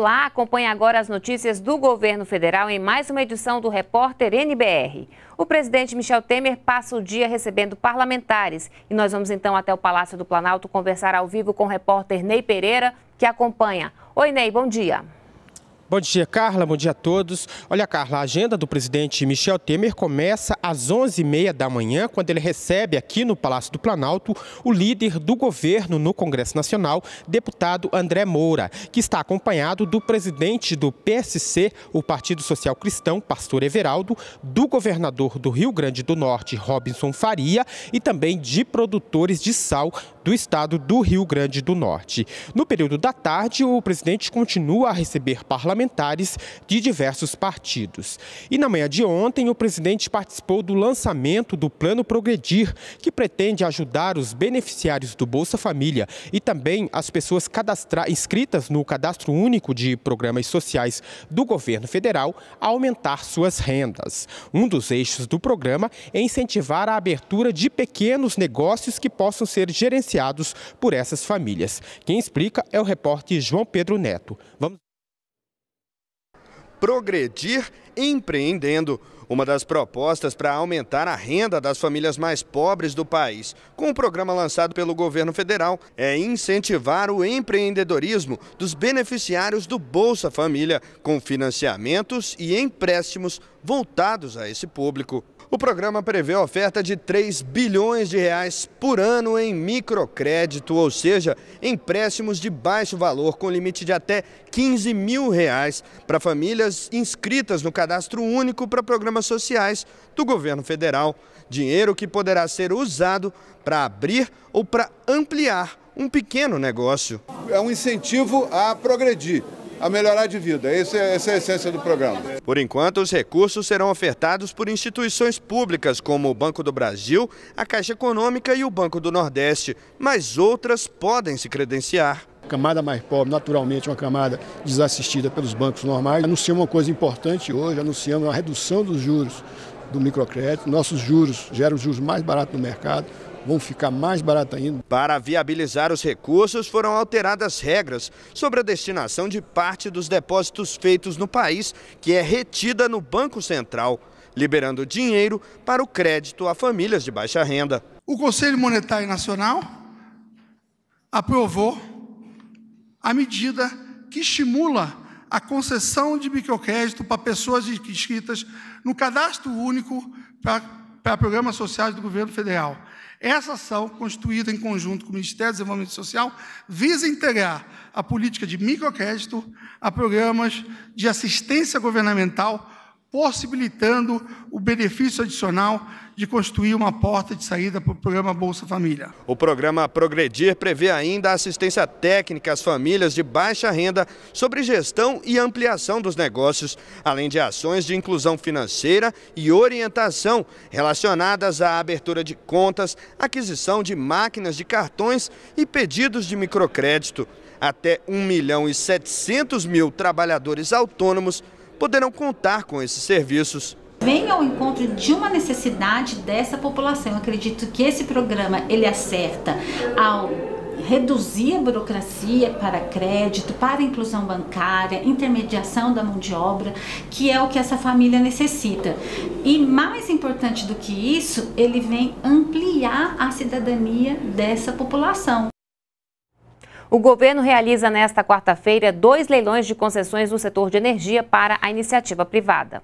Olá, acompanhe agora as notícias do governo federal em mais uma edição do Repórter NBR. O presidente Michel Temer passa o dia recebendo parlamentares e nós vamos então até o Palácio do Planalto conversar ao vivo com o repórter Ney Pereira, que acompanha. Oi, Ney, bom dia. Bom dia, Carla. Bom dia a todos. Olha, Carla, a agenda do presidente Michel Temer começa às 11h30 da manhã, quando ele recebe aqui no Palácio do Planalto o líder do governo no Congresso Nacional, deputado André Moura, que está acompanhado do presidente do PSC, o Partido Social Cristão, pastor Everaldo, do governador do Rio Grande do Norte, Robinson Faria, e também de produtores de sal do estado do Rio Grande do Norte. No período da tarde, o presidente continua a receber parlamentares de diversos partidos. E na manhã de ontem, o presidente participou do lançamento do Plano Progredir, que pretende ajudar os beneficiários do Bolsa Família e também as pessoas inscritas no Cadastro Único de Programas Sociais do governo federal a aumentar suas rendas. Um dos eixos do programa é incentivar a abertura de pequenos negócios que possam ser gerenciados beneficiados por essas famílias. Quem explica é o repórter João Pedro Neto. Vamos progredir empreendendo uma das propostas para aumentar a renda das famílias mais pobres do país. Com o programa lançado pelo governo federal, é incentivar o empreendedorismo dos beneficiários do Bolsa Família, com financiamentos e empréstimos voltados a esse público. O programa prevê oferta de 3 bilhões de reais por ano em microcrédito, ou seja, empréstimos de baixo valor com limite de até 15 mil reais para famílias inscritas no cadastro único para programa programas sociais do governo federal, dinheiro que poderá ser usado para abrir ou para ampliar um pequeno negócio. É um incentivo a progredir a melhorar de vida. Essa é, essa é a essência do programa. Por enquanto, os recursos serão ofertados por instituições públicas como o Banco do Brasil, a Caixa Econômica e o Banco do Nordeste, mas outras podem se credenciar camada mais pobre, naturalmente uma camada desassistida pelos bancos normais. Anunciamos uma coisa importante hoje, anunciamos a redução dos juros do microcrédito. Nossos juros geram os juros mais baratos do mercado, vão ficar mais baratos ainda. Para viabilizar os recursos, foram alteradas regras sobre a destinação de parte dos depósitos feitos no país, que é retida no Banco Central, liberando dinheiro para o crédito a famílias de baixa renda. O Conselho Monetário Nacional aprovou à medida que estimula a concessão de microcrédito para pessoas inscritas no cadastro único para, para programas sociais do governo federal. Essa ação, constituída em conjunto com o Ministério do Desenvolvimento Social, visa integrar a política de microcrédito a programas de assistência governamental possibilitando o benefício adicional de constituir uma porta de saída para o programa Bolsa Família. O programa Progredir prevê ainda assistência técnica às famílias de baixa renda sobre gestão e ampliação dos negócios, além de ações de inclusão financeira e orientação relacionadas à abertura de contas, aquisição de máquinas de cartões e pedidos de microcrédito. Até 1 milhão e 700 mil trabalhadores autônomos poderão contar com esses serviços vem ao encontro de uma necessidade dessa população. Eu acredito que esse programa ele acerta ao reduzir a burocracia para crédito, para inclusão bancária, intermediação da mão de obra, que é o que essa família necessita. E mais importante do que isso, ele vem ampliar a cidadania dessa população. O governo realiza nesta quarta-feira dois leilões de concessões no setor de energia para a iniciativa privada.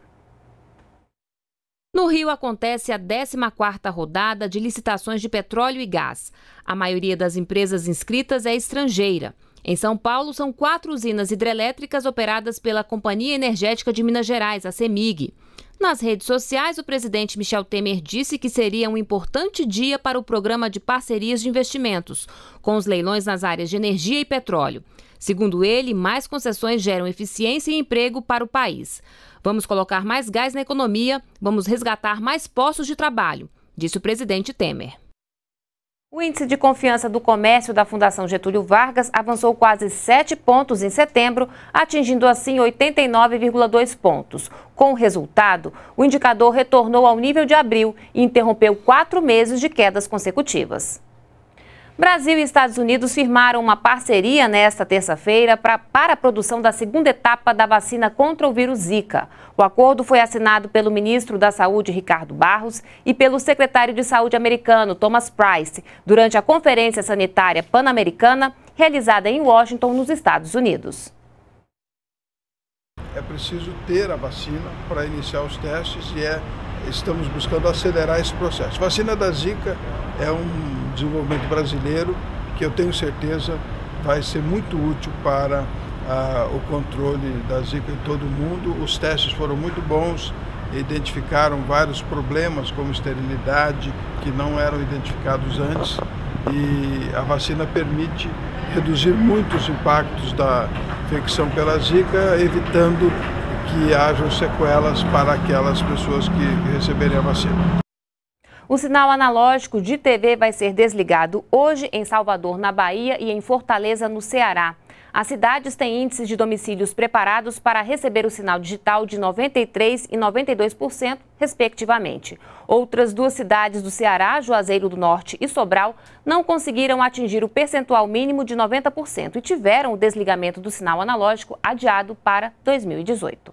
No Rio acontece a 14ª rodada de licitações de petróleo e gás. A maioria das empresas inscritas é estrangeira. Em São Paulo, são quatro usinas hidrelétricas operadas pela Companhia Energética de Minas Gerais, a CEMIG. Nas redes sociais, o presidente Michel Temer disse que seria um importante dia para o programa de parcerias de investimentos, com os leilões nas áreas de energia e petróleo. Segundo ele, mais concessões geram eficiência e emprego para o país. Vamos colocar mais gás na economia, vamos resgatar mais postos de trabalho, disse o presidente Temer. O índice de confiança do comércio da Fundação Getúlio Vargas avançou quase 7 pontos em setembro, atingindo assim 89,2 pontos. Com o resultado, o indicador retornou ao nível de abril e interrompeu quatro meses de quedas consecutivas. Brasil e Estados Unidos firmaram uma parceria nesta terça-feira para, a produção da segunda etapa da vacina contra o vírus Zika. O acordo foi assinado pelo ministro da Saúde, Ricardo Barros, e pelo secretário de Saúde americano, Thomas Price, durante a Conferência Sanitária Pan-Americana, realizada em Washington, nos Estados Unidos. É preciso ter a vacina para iniciar os testes e é, estamos buscando acelerar esse processo. vacina da Zika é um desenvolvimento brasileiro, que eu tenho certeza vai ser muito útil para ah, o controle da Zika em todo o mundo. Os testes foram muito bons, identificaram vários problemas, como esterilidade, que não eram identificados antes, e a vacina permite reduzir muito os impactos da infecção pela Zika, evitando que hajam sequelas para aquelas pessoas que receberem a vacina. O sinal analógico de TV vai ser desligado hoje em Salvador, na Bahia, e em Fortaleza, no Ceará. As cidades têm índices de domicílios preparados para receber o sinal digital de 93% e 92%, respectivamente. Outras duas cidades do Ceará, Juazeiro do Norte e Sobral, não conseguiram atingir o percentual mínimo de 90% e tiveram o desligamento do sinal analógico adiado para 2018.